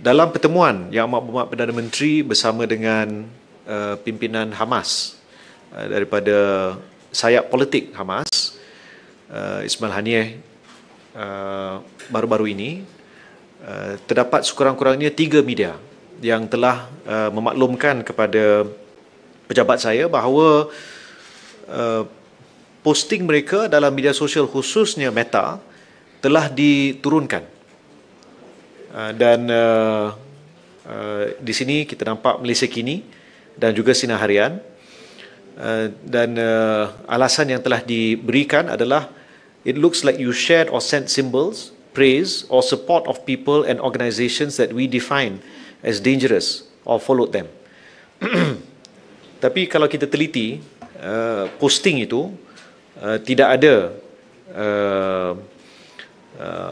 dalam pertemuan yang amat berhormat Perdana Menteri bersama dengan uh, pimpinan Hamas uh, daripada sayap politik Hamas uh, Ismail Haniyeh uh, baru-baru ini uh, terdapat sekurang-kurangnya tiga media yang telah uh, memaklumkan kepada pejabat saya bahawa uh, posting mereka dalam media sosial khususnya Meta telah diturunkan Ah, dan uh, uh, di sini kita nampak Malaysia kini dan juga Sinar Harian uh, dan uh, alasan yang telah diberikan adalah it looks like you shared or sent symbols praise or support of people and organisations that we define as dangerous or followed them tapi kalau kita teliti uh, posting itu uh, tidak ada uh,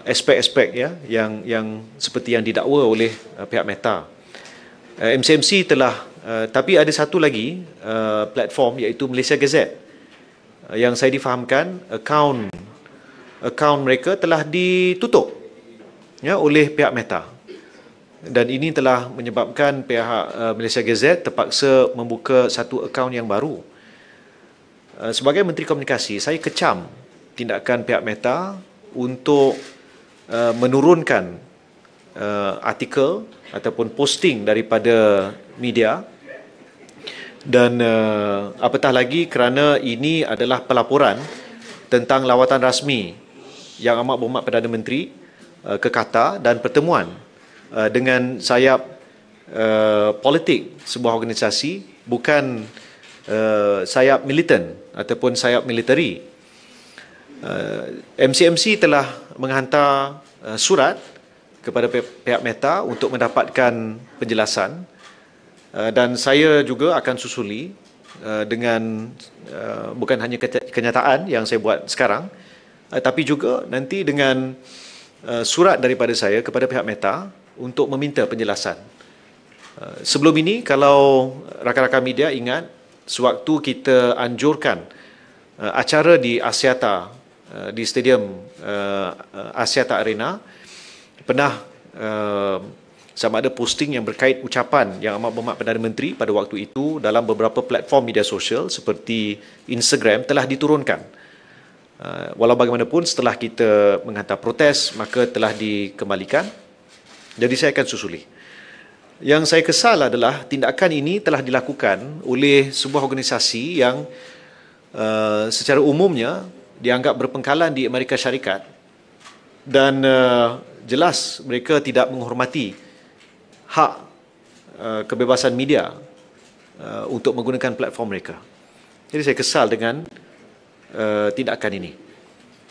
aspek-aspek uh, ya yang yang seperti yang didakwa oleh uh, pihak Meta. Uh, MCMC telah uh, tapi ada satu lagi uh, platform iaitu Malaysia Gazette uh, yang saya difahamkan account account mereka telah ditutup ya oleh pihak Meta. Dan ini telah menyebabkan pihak uh, Malaysia Gazette terpaksa membuka satu akaun yang baru. Uh, sebagai menteri komunikasi, saya kecam tindakan pihak Meta untuk uh, menurunkan uh, artikel ataupun posting daripada media dan uh, apatah lagi kerana ini adalah pelaporan tentang lawatan rasmi yang amat berhormat Perdana Menteri uh, ke Qatar dan pertemuan uh, dengan sayap uh, politik sebuah organisasi bukan uh, sayap militan ataupun sayap militeri Eh, MCMC telah menghantar eh, surat kepada pihak Meta untuk mendapatkan penjelasan eh, dan saya juga akan susuli dengan bukan hanya kenyataan yang saya buat sekarang tapi juga nanti dengan surat daripada saya kepada pihak Meta untuk meminta penjelasan. Sebelum ini kalau rakan-rakan media ingat sewaktu kita anjurkan acara di Asiata Eh, di stadium uh, Asia Tak Arena pernah uh, sama ada posting yang berkait ucapan yang amat berhormat Perdana Menteri pada waktu itu dalam beberapa platform media sosial seperti Instagram telah diturunkan. Uh, walau bagaimanapun setelah kita menghantar protes maka telah dikembalikan. Jadi saya akan susuli. Yang saya kesal adalah tindakan ini telah dilakukan oleh sebuah organisasi yang uh, secara umumnya dianggap berpengkalan di Amerika Syarikat dan uh, jelas mereka tidak menghormati hak uh, kebebasan media uh, untuk menggunakan platform mereka. Jadi saya kesal dengan uh, tindakan ini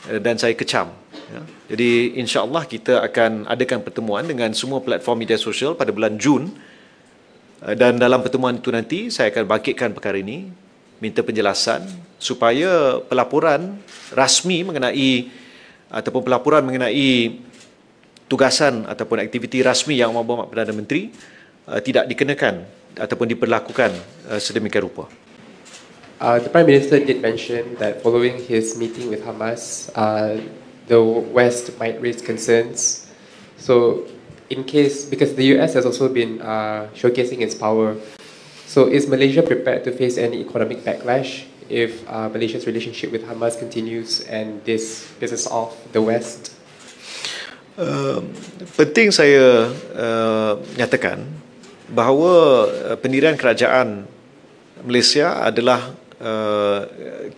uh, dan saya kecam. Ya. Jadi Allah kita akan adakan pertemuan dengan semua platform media sosial pada bulan Jun uh, dan dalam pertemuan itu nanti saya akan bangkitkan perkara ini minta penjelasan supaya pelaporan rasmi mengenai ataupun pelaporan mengenai tugasan ataupun aktiviti rasmi yang membuat Perdana Menteri uh, tidak dikenakan ataupun diperlakukan uh, sedemikian rupa. Uh, the Prime Minister did mention that following his meeting with Hamas, uh, the West might raise concerns. So, in case, because the US has also been uh, showcasing its power, So is Malaysia prepared to face any economic backlash if uh, Malaysia's relationship with Hamas continues and this pisses off the West? Uh, penting saya uh, nyatakan bahawa uh, pendirian kerajaan Malaysia adalah uh,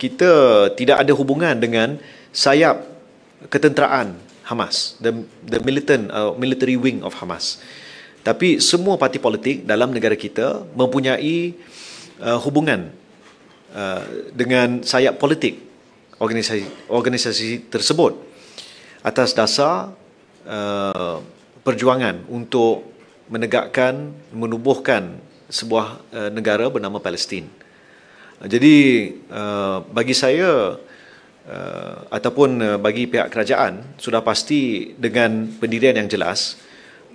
kita tidak ada hubungan dengan sayap ketenteraan Hamas, the, the militant uh, military wing of Hamas. Uh, tapi semua parti politik dalam negara kita mempunyai uh, hubungan uh, dengan sayap politik organisasi organisasi tersebut atas dasar uh, perjuangan untuk menegakkan menubuhkan sebuah uh, negara bernama Palestin. Jadi uh, bagi saya uh, ataupun uh, bagi pihak kerajaan sudah pasti dengan pendirian yang jelas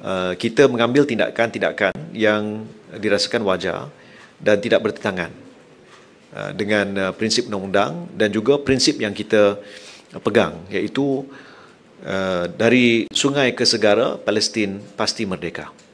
uh, kita mengambil tindakan-tindakan yang dirasakan wajar dan tidak bertentangan uh, dengan uh, prinsip undang-undang dan juga prinsip yang kita uh, pegang iaitu uh, dari sungai ke segara Palestin pasti merdeka.